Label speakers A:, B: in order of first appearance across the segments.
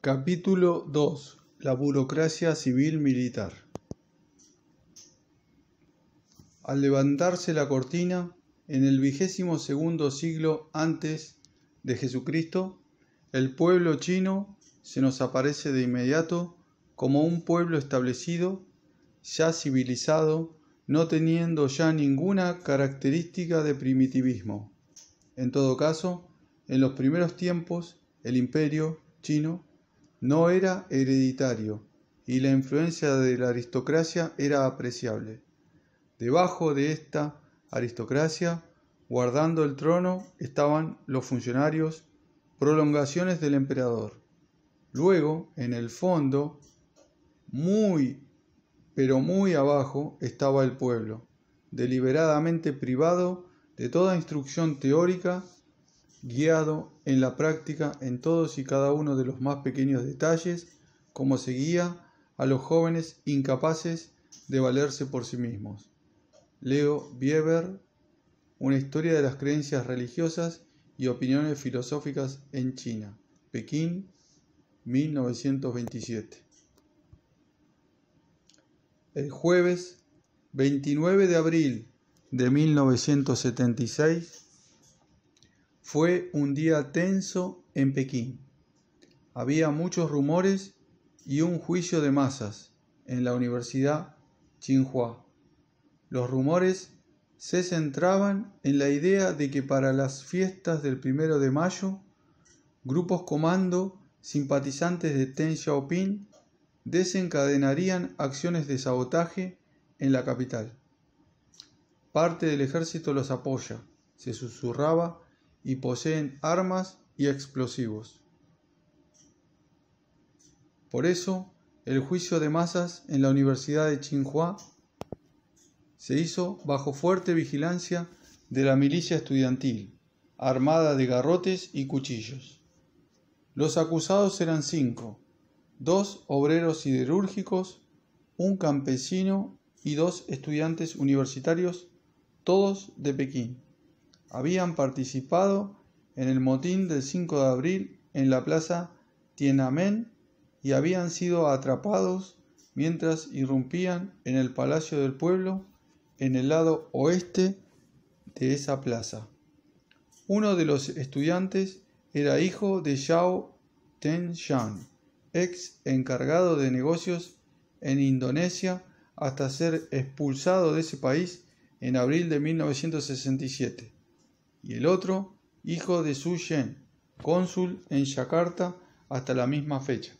A: Capítulo 2. La burocracia civil militar. Al levantarse la cortina, en el vigésimo segundo siglo antes de Jesucristo, el pueblo chino se nos aparece de inmediato como un pueblo establecido, ya civilizado, no teniendo ya ninguna característica de primitivismo. En todo caso, en los primeros tiempos, el imperio chino no era hereditario y la influencia de la aristocracia era apreciable. Debajo de esta aristocracia, guardando el trono, estaban los funcionarios, prolongaciones del emperador. Luego, en el fondo, muy, pero muy abajo, estaba el pueblo, deliberadamente privado de toda instrucción teórica guiado en la práctica en todos y cada uno de los más pequeños detalles, como se guía a los jóvenes incapaces de valerse por sí mismos. Leo Bieber, Una historia de las creencias religiosas y opiniones filosóficas en China, Pekín, 1927. El jueves 29 de abril de 1976, fue un día tenso en Pekín. Había muchos rumores y un juicio de masas en la Universidad Tsinghua. Los rumores se centraban en la idea de que para las fiestas del primero de mayo, grupos comando simpatizantes de Ten Xiaoping desencadenarían acciones de sabotaje en la capital. Parte del ejército los apoya, se susurraba y poseen armas y explosivos. Por eso, el juicio de masas en la Universidad de Tsinghua se hizo bajo fuerte vigilancia de la milicia estudiantil, armada de garrotes y cuchillos. Los acusados eran cinco, dos obreros siderúrgicos, un campesino y dos estudiantes universitarios, todos de Pekín habían participado en el motín del 5 de abril en la plaza Tiananmen y habían sido atrapados mientras irrumpían en el Palacio del Pueblo en el lado oeste de esa plaza. Uno de los estudiantes era hijo de Zhao Ten-shan, ex encargado de negocios en Indonesia hasta ser expulsado de ese país en abril de 1967 y el otro hijo de Su Yen, cónsul en Yakarta hasta la misma fecha.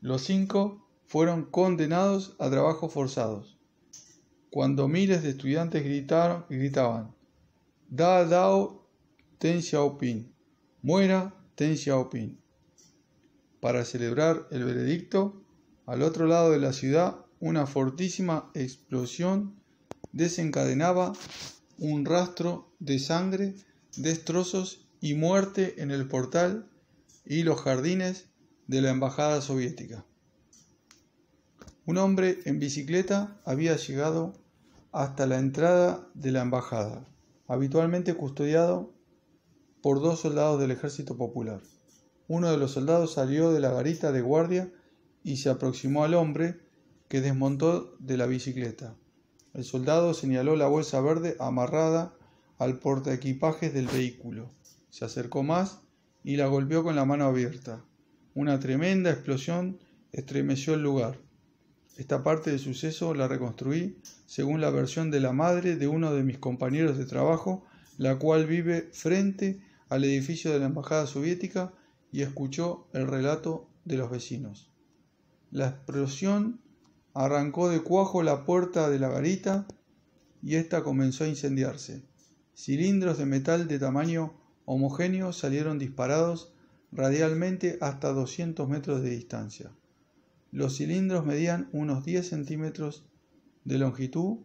A: Los cinco fueron condenados a trabajos forzados. Cuando miles de estudiantes gritaron, gritaban, Da Dao Ten Xiaoping, muera Ten Xiaoping. Para celebrar el veredicto, al otro lado de la ciudad, una fortísima explosión desencadenaba un rastro de sangre, destrozos y muerte en el portal y los jardines de la embajada soviética. Un hombre en bicicleta había llegado hasta la entrada de la embajada, habitualmente custodiado por dos soldados del ejército popular. Uno de los soldados salió de la garita de guardia y se aproximó al hombre que desmontó de la bicicleta. El soldado señaló la bolsa verde amarrada al portaequipajes del vehículo. Se acercó más y la golpeó con la mano abierta. Una tremenda explosión estremeció el lugar. Esta parte del suceso la reconstruí según la versión de la madre de uno de mis compañeros de trabajo, la cual vive frente al edificio de la Embajada Soviética y escuchó el relato de los vecinos. La explosión arrancó de cuajo la puerta de la garita y ésta comenzó a incendiarse. Cilindros de metal de tamaño homogéneo salieron disparados radialmente hasta 200 metros de distancia. Los cilindros medían unos 10 centímetros de longitud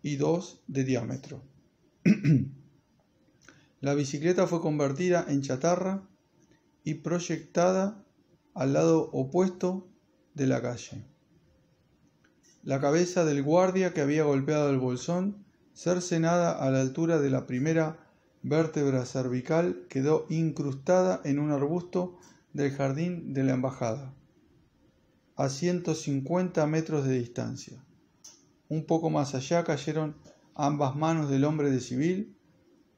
A: y 2 de diámetro. la bicicleta fue convertida en chatarra y proyectada al lado opuesto de la calle la cabeza del guardia que había golpeado el bolsón, cercenada a la altura de la primera vértebra cervical, quedó incrustada en un arbusto del jardín de la embajada, a 150 metros de distancia. Un poco más allá cayeron ambas manos del hombre de civil,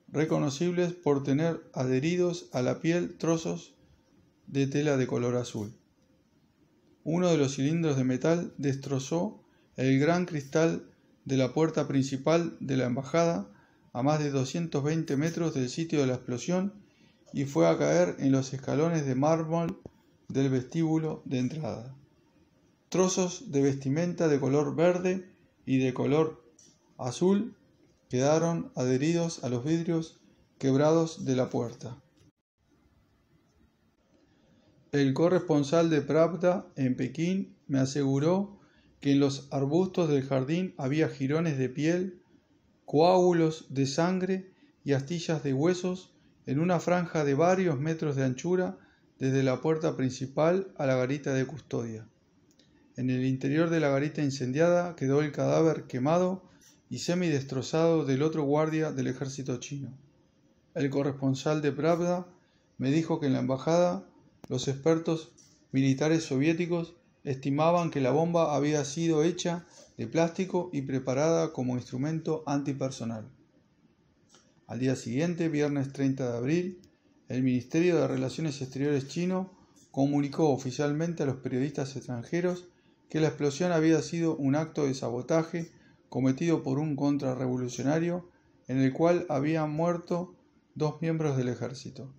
A: reconocibles por tener adheridos a la piel trozos de tela de color azul. Uno de los cilindros de metal destrozó el gran cristal de la puerta principal de la embajada a más de 220 metros del sitio de la explosión y fue a caer en los escalones de mármol del vestíbulo de entrada. Trozos de vestimenta de color verde y de color azul quedaron adheridos a los vidrios quebrados de la puerta. El corresponsal de Pravda en Pekín me aseguró que en los arbustos del jardín había jirones de piel, coágulos de sangre y astillas de huesos en una franja de varios metros de anchura desde la puerta principal a la garita de custodia. En el interior de la garita incendiada quedó el cadáver quemado y semidestrozado del otro guardia del ejército chino. El corresponsal de Pravda me dijo que en la embajada los expertos militares soviéticos estimaban que la bomba había sido hecha de plástico y preparada como instrumento antipersonal. Al día siguiente, viernes 30 de abril, el Ministerio de Relaciones Exteriores chino comunicó oficialmente a los periodistas extranjeros que la explosión había sido un acto de sabotaje cometido por un contrarrevolucionario en el cual habían muerto dos miembros del ejército.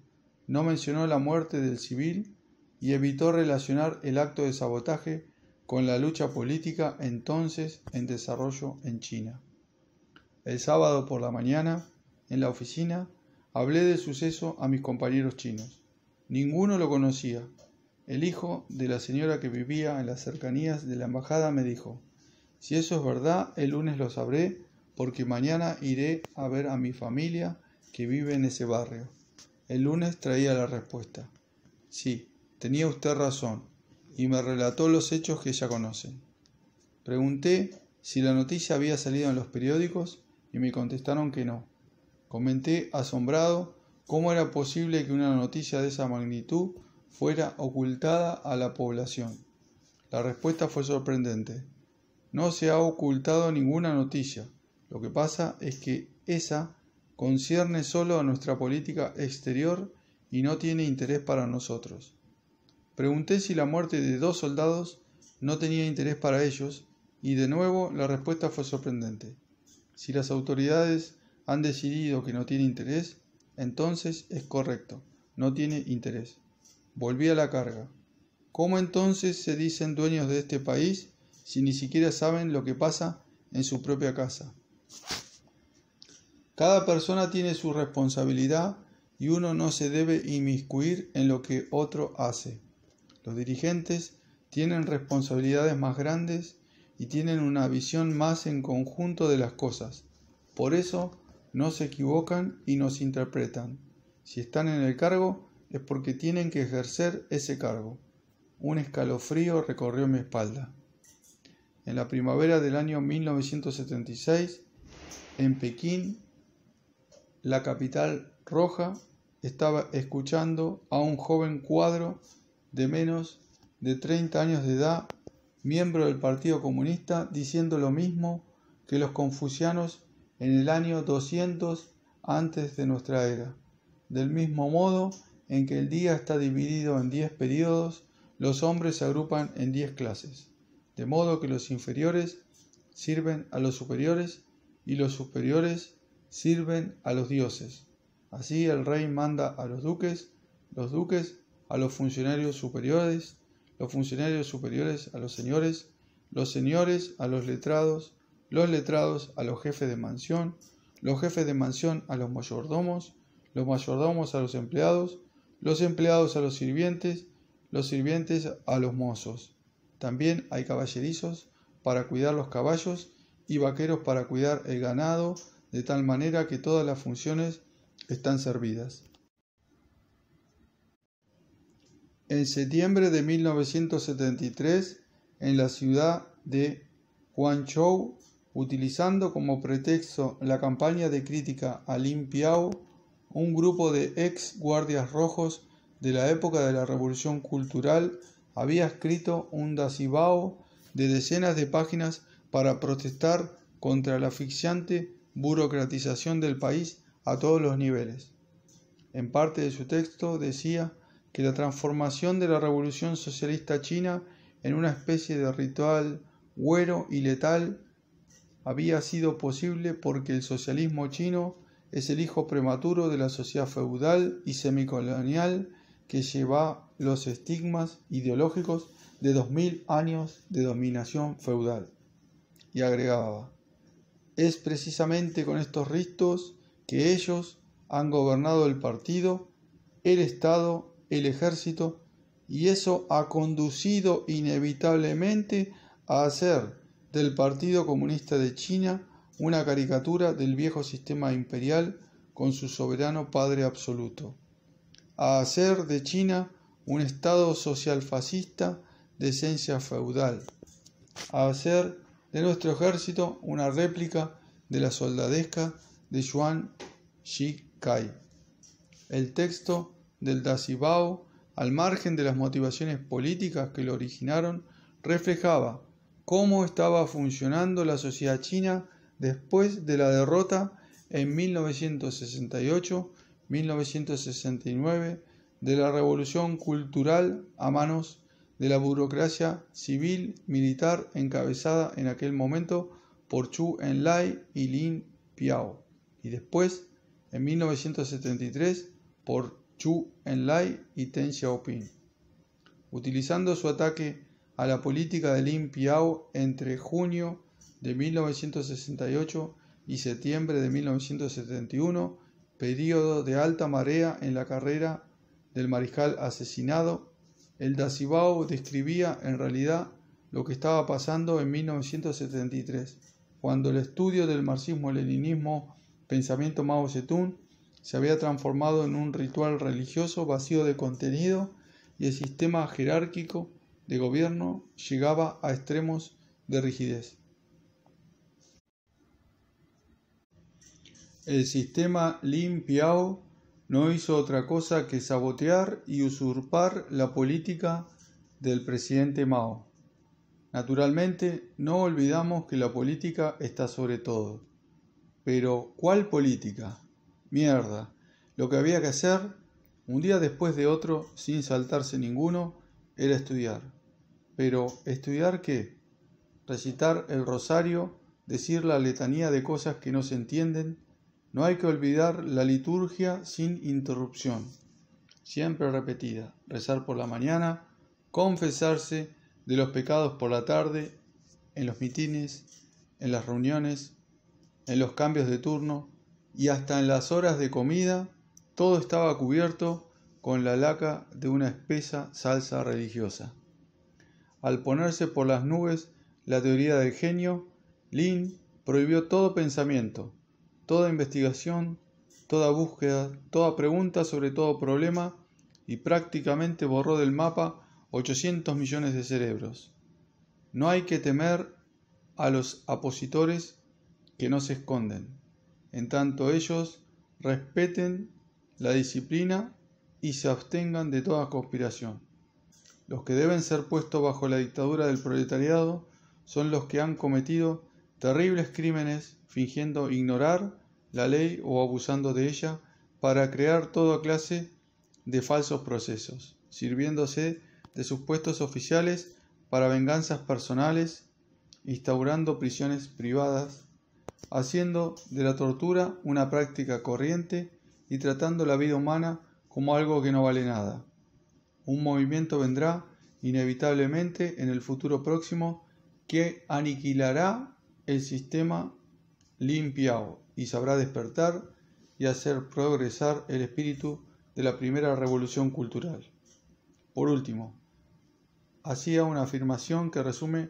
A: No mencionó la muerte del civil y evitó relacionar el acto de sabotaje con la lucha política entonces en desarrollo en China. El sábado por la mañana, en la oficina, hablé del suceso a mis compañeros chinos. Ninguno lo conocía. El hijo de la señora que vivía en las cercanías de la embajada me dijo, si eso es verdad, el lunes lo sabré porque mañana iré a ver a mi familia que vive en ese barrio. El lunes traía la respuesta. Sí, Tenía usted razón, y me relató los hechos que ella conoce. Pregunté si la noticia había salido en los periódicos y me contestaron que no. Comenté asombrado cómo era posible que una noticia de esa magnitud fuera ocultada a la población. La respuesta fue sorprendente. No se ha ocultado ninguna noticia. Lo que pasa es que esa concierne solo a nuestra política exterior y no tiene interés para nosotros. Pregunté si la muerte de dos soldados no tenía interés para ellos y de nuevo la respuesta fue sorprendente. Si las autoridades han decidido que no tiene interés, entonces es correcto, no tiene interés. Volví a la carga. ¿Cómo entonces se dicen dueños de este país si ni siquiera saben lo que pasa en su propia casa? Cada persona tiene su responsabilidad y uno no se debe inmiscuir en lo que otro hace. Los dirigentes tienen responsabilidades más grandes y tienen una visión más en conjunto de las cosas. Por eso no se equivocan y no se interpretan. Si están en el cargo es porque tienen que ejercer ese cargo. Un escalofrío recorrió mi espalda. En la primavera del año 1976, en Pekín, la capital roja, estaba escuchando a un joven cuadro de menos de 30 años de edad, miembro del Partido Comunista, diciendo lo mismo que los confucianos en el año 200 antes de nuestra era. Del mismo modo en que el día está dividido en 10 periodos, los hombres se agrupan en 10 clases, de modo que los inferiores sirven a los superiores y los superiores sirven a los dioses. Así el rey manda a los duques, los duques a los funcionarios superiores, los funcionarios superiores a los señores, los señores a los letrados, los letrados a los jefes de mansión, los jefes de mansión a los mayordomos, los mayordomos a los empleados, los empleados a los sirvientes, los sirvientes a los mozos. También hay caballerizos para cuidar los caballos y vaqueros para cuidar el ganado, de tal manera que todas las funciones están servidas. en septiembre de 1973 en la ciudad de Guangzhou, utilizando como pretexto la campaña de crítica a Lin Piao, un grupo de ex guardias rojos de la época de la Revolución Cultural había escrito un dacibao de decenas de páginas para protestar contra la asfixiante burocratización del país a todos los niveles. En parte de su texto decía que la transformación de la revolución socialista china en una especie de ritual güero y letal había sido posible porque el socialismo chino es el hijo prematuro de la sociedad feudal y semicolonial que lleva los estigmas ideológicos de 2000 años de dominación feudal. Y agregaba, es precisamente con estos ritos que ellos han gobernado el partido, el Estado el ejército y eso ha conducido inevitablemente a hacer del Partido Comunista de China una caricatura del viejo sistema imperial con su soberano padre absoluto, a hacer de China un Estado social fascista de esencia feudal, a hacer de nuestro ejército una réplica de la soldadesca de Yuan Shikai. El texto del Dacibao, al margen de las motivaciones políticas que lo originaron, reflejaba cómo estaba funcionando la sociedad china después de la derrota en 1968-1969 de la revolución cultural a manos de la burocracia civil militar encabezada en aquel momento por Chu Enlai y Lin Piao, y después, en 1973, por Chu Enlai y Ten Xiaoping. Utilizando su ataque a la política de Lin Piao entre junio de 1968 y septiembre de 1971, periodo de alta marea en la carrera del mariscal asesinado, el Dacibao describía en realidad lo que estaba pasando en 1973, cuando el estudio del marxismo-leninismo, pensamiento Mao Zedong, se había transformado en un ritual religioso vacío de contenido y el sistema jerárquico de gobierno llegaba a extremos de rigidez. El sistema Lin Piao no hizo otra cosa que sabotear y usurpar la política del presidente Mao. Naturalmente, no olvidamos que la política está sobre todo. Pero, ¿cuál política? mierda. Lo que había que hacer, un día después de otro, sin saltarse ninguno, era estudiar. Pero, ¿estudiar qué? Recitar el rosario, decir la letanía de cosas que no se entienden. No hay que olvidar la liturgia sin interrupción, siempre repetida. Rezar por la mañana, confesarse de los pecados por la tarde, en los mitines, en las reuniones, en los cambios de turno, y hasta en las horas de comida todo estaba cubierto con la laca de una espesa salsa religiosa. Al ponerse por las nubes la teoría del genio, Lin prohibió todo pensamiento, toda investigación, toda búsqueda, toda pregunta sobre todo problema y prácticamente borró del mapa 800 millones de cerebros. No hay que temer a los apositores que no se esconden en tanto ellos respeten la disciplina y se abstengan de toda conspiración. Los que deben ser puestos bajo la dictadura del proletariado son los que han cometido terribles crímenes fingiendo ignorar la ley o abusando de ella para crear toda clase de falsos procesos, sirviéndose de sus puestos oficiales para venganzas personales, instaurando prisiones privadas haciendo de la tortura una práctica corriente y tratando la vida humana como algo que no vale nada. Un movimiento vendrá inevitablemente en el futuro próximo que aniquilará el sistema limpiado y sabrá despertar y hacer progresar el espíritu de la primera revolución cultural. Por último, hacía una afirmación que resume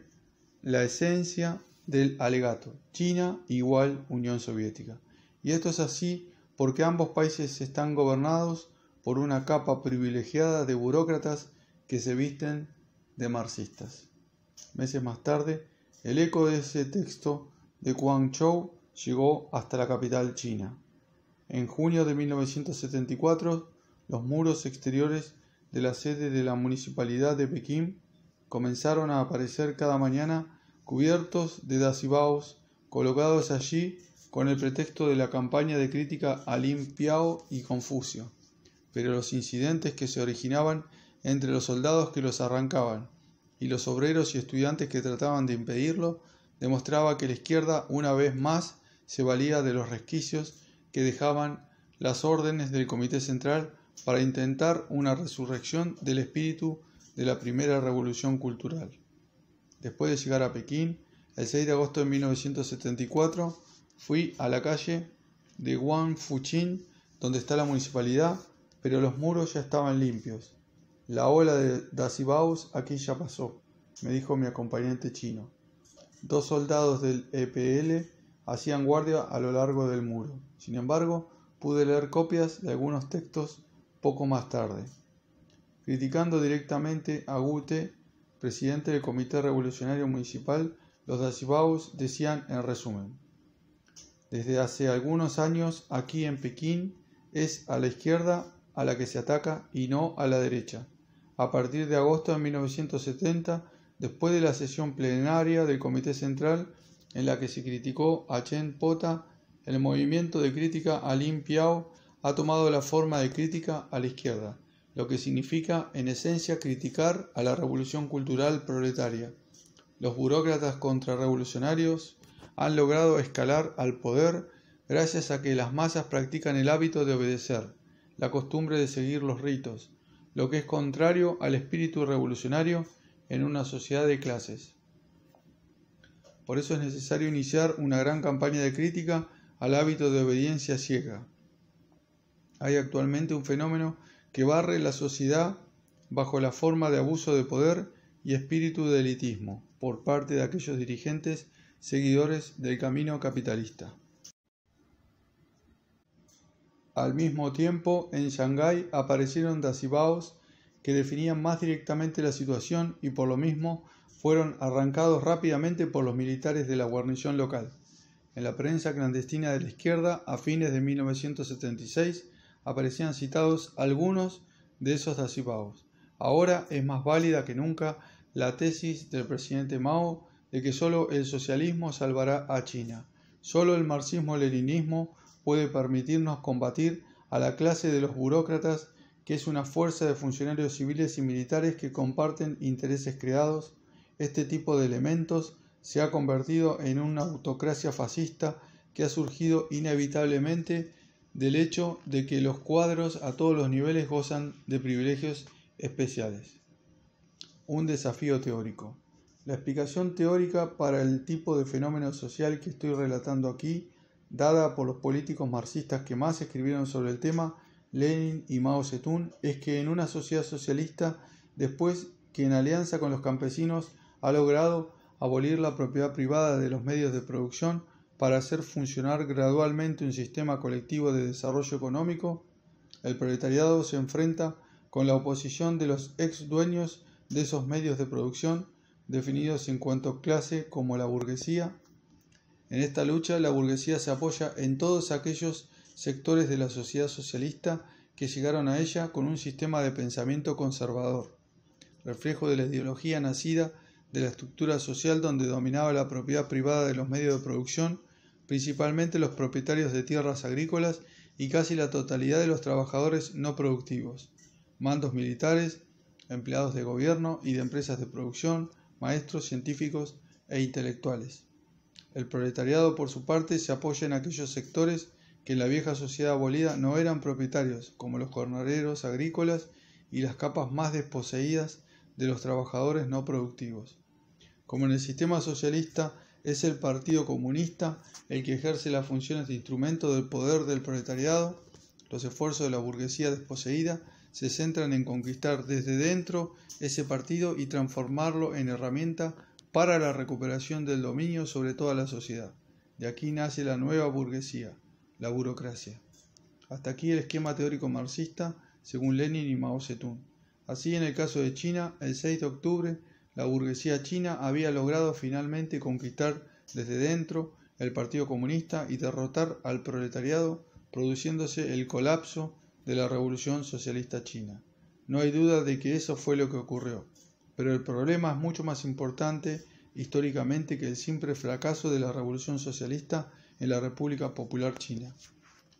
A: la esencia del alegato China igual Unión Soviética. Y esto es así porque ambos países están gobernados por una capa privilegiada de burócratas que se visten de marxistas. Meses más tarde, el eco de ese texto de Guangzhou llegó hasta la capital china. En junio de 1974, los muros exteriores de la sede de la municipalidad de Pekín comenzaron a aparecer cada mañana cubiertos de dacibaos colocados allí con el pretexto de la campaña de crítica a Lin y Confucio, pero los incidentes que se originaban entre los soldados que los arrancaban y los obreros y estudiantes que trataban de impedirlo, demostraba que la izquierda una vez más se valía de los resquicios que dejaban las órdenes del Comité Central para intentar una resurrección del espíritu de la primera revolución cultural. Después de llegar a Pekín, el 6 de agosto de 1974, fui a la calle de Guangfuchín, donde está la municipalidad, pero los muros ya estaban limpios. La ola de Dacibaus aquí ya pasó, me dijo mi acompañante chino. Dos soldados del EPL hacían guardia a lo largo del muro. Sin embargo, pude leer copias de algunos textos poco más tarde, criticando directamente a Gute presidente del Comité Revolucionario Municipal, los Dacibaus decían en resumen, desde hace algunos años aquí en Pekín es a la izquierda a la que se ataca y no a la derecha. A partir de agosto de 1970, después de la sesión plenaria del Comité Central en la que se criticó a Chen Pota, el movimiento de crítica a Lin Piao ha tomado la forma de crítica a la izquierda lo que significa en esencia criticar a la revolución cultural proletaria. Los burócratas contrarrevolucionarios han logrado escalar al poder gracias a que las masas practican el hábito de obedecer, la costumbre de seguir los ritos, lo que es contrario al espíritu revolucionario en una sociedad de clases. Por eso es necesario iniciar una gran campaña de crítica al hábito de obediencia ciega. Hay actualmente un fenómeno que barre la sociedad bajo la forma de abuso de poder y espíritu de elitismo por parte de aquellos dirigentes seguidores del camino capitalista. Al mismo tiempo, en Shanghái aparecieron dacibaos que definían más directamente la situación y por lo mismo fueron arrancados rápidamente por los militares de la guarnición local. En la prensa clandestina de la izquierda, a fines de 1976, aparecían citados algunos de esos dasipavos. Ahora es más válida que nunca la tesis del presidente Mao de que solo el socialismo salvará a China. Solo el marxismo-leninismo puede permitirnos combatir a la clase de los burócratas, que es una fuerza de funcionarios civiles y militares que comparten intereses creados. Este tipo de elementos se ha convertido en una autocracia fascista que ha surgido inevitablemente del hecho de que los cuadros a todos los niveles gozan de privilegios especiales. Un desafío teórico. La explicación teórica para el tipo de fenómeno social que estoy relatando aquí, dada por los políticos marxistas que más escribieron sobre el tema, Lenin y Mao Zedong, es que en una sociedad socialista, después que en alianza con los campesinos ha logrado abolir la propiedad privada de los medios de producción, para hacer funcionar gradualmente un sistema colectivo de desarrollo económico, el proletariado se enfrenta con la oposición de los ex dueños de esos medios de producción definidos en cuanto clase como la burguesía. En esta lucha la burguesía se apoya en todos aquellos sectores de la sociedad socialista que llegaron a ella con un sistema de pensamiento conservador, reflejo de la ideología nacida de la estructura social donde dominaba la propiedad privada de los medios de producción principalmente los propietarios de tierras agrícolas y casi la totalidad de los trabajadores no productivos, mandos militares, empleados de gobierno y de empresas de producción, maestros, científicos e intelectuales. El proletariado, por su parte, se apoya en aquellos sectores que en la vieja sociedad abolida no eran propietarios, como los jornaleros agrícolas y las capas más desposeídas de los trabajadores no productivos. Como en el sistema socialista, es el Partido Comunista el que ejerce las funciones de instrumento del poder del proletariado, los esfuerzos de la burguesía desposeída se centran en conquistar desde dentro ese partido y transformarlo en herramienta para la recuperación del dominio sobre toda la sociedad. De aquí nace la nueva burguesía, la burocracia. Hasta aquí el esquema teórico marxista según Lenin y Mao Zedong. Así en el caso de China, el 6 de octubre la burguesía china había logrado finalmente conquistar desde dentro el Partido Comunista y derrotar al proletariado, produciéndose el colapso de la Revolución Socialista China. No hay duda de que eso fue lo que ocurrió, pero el problema es mucho más importante históricamente que el simple fracaso de la Revolución Socialista en la República Popular China.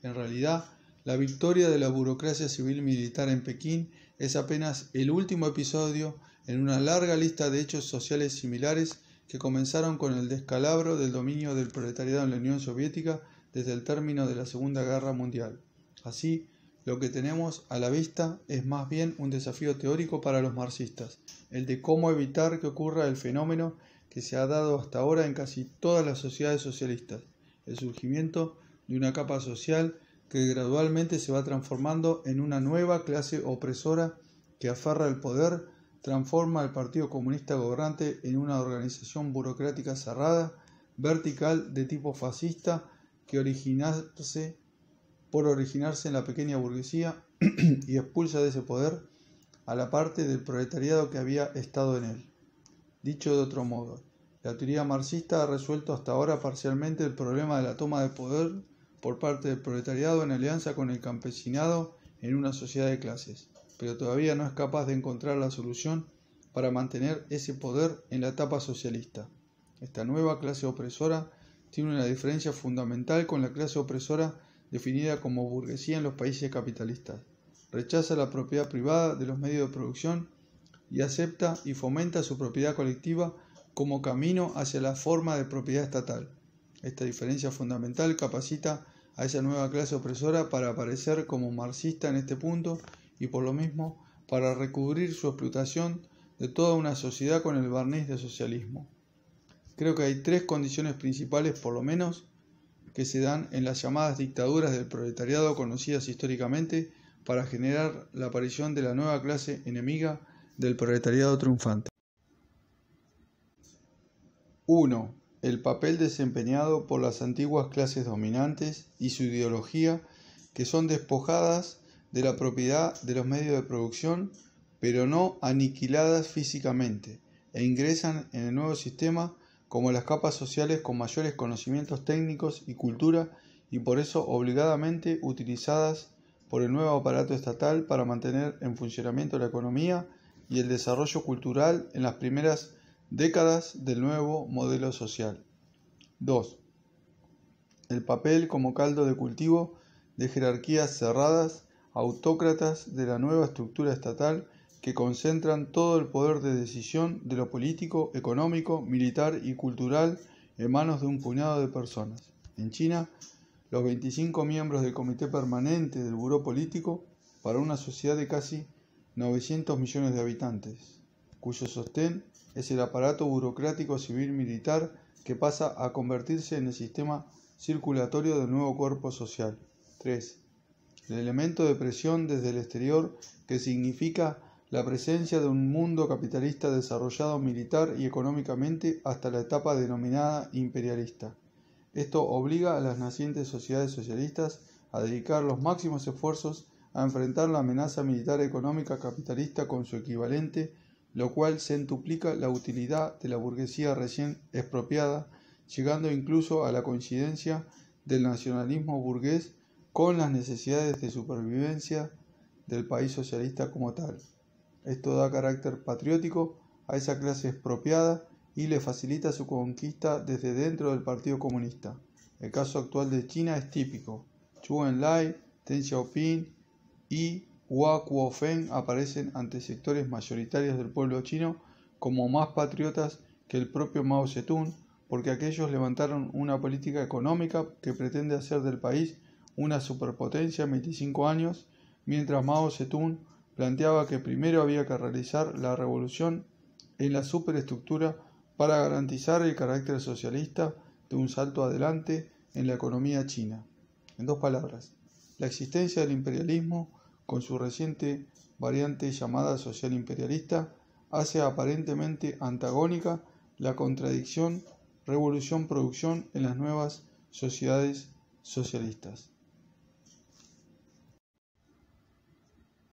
A: En realidad, la victoria de la burocracia civil militar en Pekín es apenas el último episodio en una larga lista de hechos sociales similares que comenzaron con el descalabro del dominio del proletariado en la Unión Soviética desde el término de la Segunda Guerra Mundial. Así, lo que tenemos a la vista es más bien un desafío teórico para los marxistas, el de cómo evitar que ocurra el fenómeno que se ha dado hasta ahora en casi todas las sociedades socialistas, el surgimiento de una capa social que gradualmente se va transformando en una nueva clase opresora que aferra el poder transforma al Partido Comunista gobernante en una organización burocrática cerrada, vertical, de tipo fascista, que originarse, por originarse en la pequeña burguesía y expulsa de ese poder a la parte del proletariado que había estado en él. Dicho de otro modo, la teoría marxista ha resuelto hasta ahora parcialmente el problema de la toma de poder por parte del proletariado en alianza con el campesinado en una sociedad de clases pero todavía no es capaz de encontrar la solución para mantener ese poder en la etapa socialista. Esta nueva clase opresora tiene una diferencia fundamental con la clase opresora definida como burguesía en los países capitalistas. Rechaza la propiedad privada de los medios de producción y acepta y fomenta su propiedad colectiva como camino hacia la forma de propiedad estatal. Esta diferencia fundamental capacita a esa nueva clase opresora para aparecer como marxista en este punto y por lo mismo para recubrir su explotación de toda una sociedad con el barniz de socialismo. Creo que hay tres condiciones principales, por lo menos, que se dan en las llamadas dictaduras del proletariado conocidas históricamente para generar la aparición de la nueva clase enemiga del proletariado triunfante. 1. El papel desempeñado por las antiguas clases dominantes y su ideología que son despojadas de la propiedad de los medios de producción, pero no aniquiladas físicamente, e ingresan en el nuevo sistema como las capas sociales con mayores conocimientos técnicos y cultura y por eso obligadamente utilizadas por el nuevo aparato estatal para mantener en funcionamiento la economía y el desarrollo cultural en las primeras décadas del nuevo modelo social. 2. El papel como caldo de cultivo de jerarquías cerradas autócratas de la nueva estructura estatal que concentran todo el poder de decisión de lo político, económico, militar y cultural en manos de un puñado de personas. En China, los 25 miembros del Comité Permanente del Buró Político para una sociedad de casi 900 millones de habitantes, cuyo sostén es el aparato burocrático civil-militar que pasa a convertirse en el sistema circulatorio del nuevo cuerpo social. 3 el elemento de presión desde el exterior que significa la presencia de un mundo capitalista desarrollado militar y económicamente hasta la etapa denominada imperialista. Esto obliga a las nacientes sociedades socialistas a dedicar los máximos esfuerzos a enfrentar la amenaza militar económica capitalista con su equivalente, lo cual centuplica la utilidad de la burguesía recién expropiada, llegando incluso a la coincidencia del nacionalismo burgués con las necesidades de supervivencia del país socialista como tal. Esto da carácter patriótico a esa clase expropiada y le facilita su conquista desde dentro del Partido Comunista. El caso actual de China es típico. Chu Enlai, Deng Xiaoping y Hua Kuofeng aparecen ante sectores mayoritarios del pueblo chino como más patriotas que el propio Mao Zedong, porque aquellos levantaron una política económica que pretende hacer del país una superpotencia 25 años, mientras Mao Zedong planteaba que primero había que realizar la revolución en la superestructura para garantizar el carácter socialista de un salto adelante en la economía china. En dos palabras, la existencia del imperialismo, con su reciente variante llamada social imperialista, hace aparentemente antagónica la contradicción revolución-producción en las nuevas sociedades socialistas.